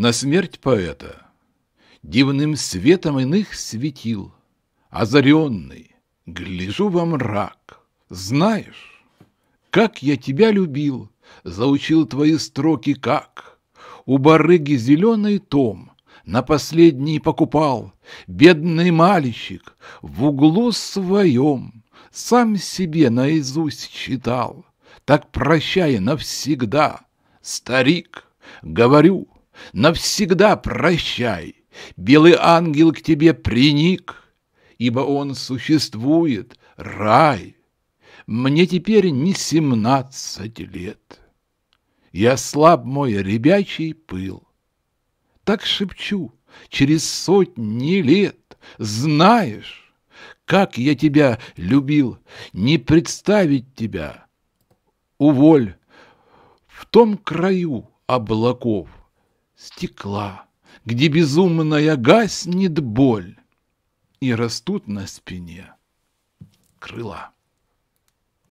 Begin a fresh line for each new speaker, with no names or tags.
на смерть поэта дивным светом иных светил, озаренный, гляжу во мрак. Знаешь, как я тебя любил, заучил твои строки как. У барыги зеленый том на последний покупал, бедный мальчик в углу своем сам себе наизусть читал. Так прощай навсегда, старик, говорю, навсегда прощай. Белый ангел к тебе приник, ибо он существует, рай. Мне теперь не семнадцать лет. Я слаб мой ребячий пыл. Так шепчу через сотни лет, знаешь, как я тебя любил, не представить тебя. Уволь в том краю облаков, стекла, где безумная гаснет боль, и растут на спине крыла.